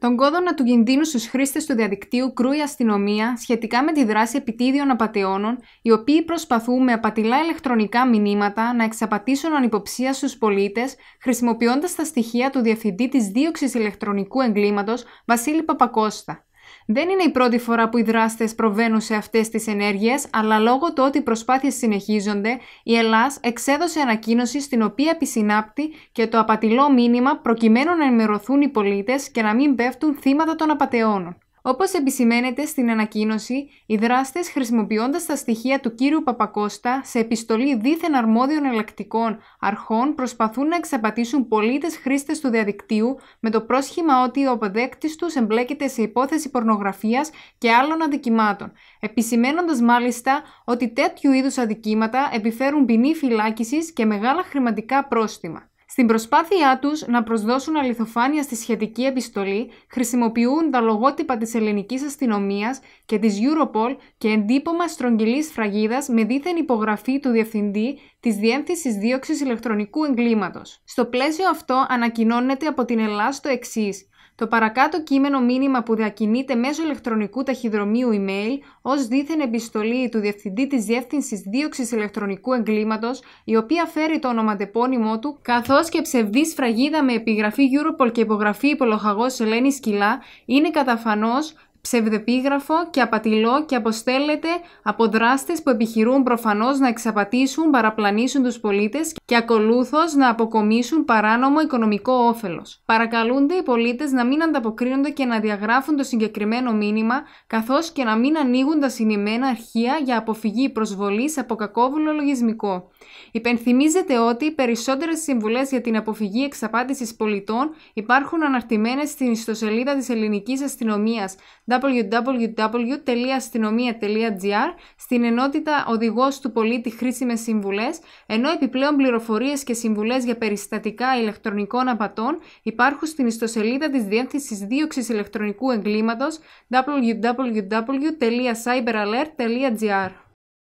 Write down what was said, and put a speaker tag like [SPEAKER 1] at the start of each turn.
[SPEAKER 1] Τον κόδωνα του κινδύνου στους χρήστες του διαδικτύου κρούει αστυνομία σχετικά με τη δράση επιτίδιων απαταιώνων, οι οποίοι προσπαθούν με απατηλά ηλεκτρονικά μηνύματα να εξαπατήσουν ανυποψία στους πολίτες, χρησιμοποιώντας τα στοιχεία του Διευθυντή της Δίωξης Ηλεκτρονικού Εγκλήματος Βασίλη Παπακώστα. Δεν είναι η πρώτη φορά που οι δράστες προβαίνουν σε αυτές τις ενέργειες, αλλά λόγω του ότι οι προσπάθειες συνεχίζονται, η Ελλάς εξέδωσε ανακοίνωση στην οποία επισυνάπτει και το απατηλό μήνυμα προκειμένου να ενημερωθούν οι πολίτες και να μην πέφτουν θύματα των απαταιώνων. Όπως επισημαίνεται στην ανακοίνωση, οι δράστες χρησιμοποιώντας τα στοιχεία του κύριου Παπακώστα σε επιστολή δίθεν αρμόδιων ελεκτικών αρχών προσπαθούν να εξαπατήσουν πολίτες χρήστες του διαδικτύου με το πρόσχημα ότι ο αποδέκτης τους εμπλέκεται σε υπόθεση πορνογραφίας και άλλων αδικημάτων, επισημένοντας μάλιστα ότι τέτοιου είδους αδικήματα επιφέρουν ποινή φυλάκισης και μεγάλα χρηματικά πρόστιμα. Στην προσπάθειά τους να προσδώσουν αληθοφάνεια στη σχετική επιστολή, χρησιμοποιούν τα λογότυπα της ελληνικής αστυνομίας και της Europol και εντύπωμα στρογγυλής φραγίδας με δίθεν υπογραφή του Διευθυντή της διεύθυνσης Δίωξης Ηλεκτρονικού Εγκλήματος. Στο πλαίσιο αυτό ανακοινώνεται από την Ελλάδα το εξής το παρακάτω κείμενο μήνυμα που διακινείται μέσω ηλεκτρονικού ταχυδρομείου email ως δίθεν επιστολή του Διευθυντή της Διεύθυνσης Δίωξης Ηλεκτρονικού Εγκλήματος, η οποία φέρει το ονοματεπώνυμό του, καθώς και ψευδής φραγίδα με επιγραφή Europol και υπογραφή υπολογαγός Ελένης Σκυλά, είναι καταφανώς ψευδεπίγραφο και απατηλό και αποστέλλεται από δράστες που επιχειρούν προφανώς να εξαπατήσουν, παραπλανήσουν τους πολίτες και ακολούθως να αποκομίσουν παράνομο οικονομικό όφελος. Παρακαλούνται οι πολίτες να μην ανταποκρίνονται και να διαγράφουν το συγκεκριμένο μήνυμα, καθώς και να μην ανοίγουν τα συνημμένα αρχεία για αποφυγή προσβολής από κακόβουλο λογισμικό. Υπενθυμίζεται ότι οι περισσότερες συμβουλές για την αποφυγή εξαπάτησης πολιτών υπάρχουν αναρτημένες στην ιστοσελίδα της ελληνικής αστυνομίας www.astinomia.gr, στην ενότητα Οδηγός του Πολίτη Χρήσιμες συμβουλές, ενώ επιπλέον πληροφορίες και συμβουλές για περιστατικά ηλεκτρονικών απατών υπάρχουν στην ιστοσελίδα της διεύθυνσης δίωξης Ηλεκτρονικού Εγκλήματος www.cyberalert.gr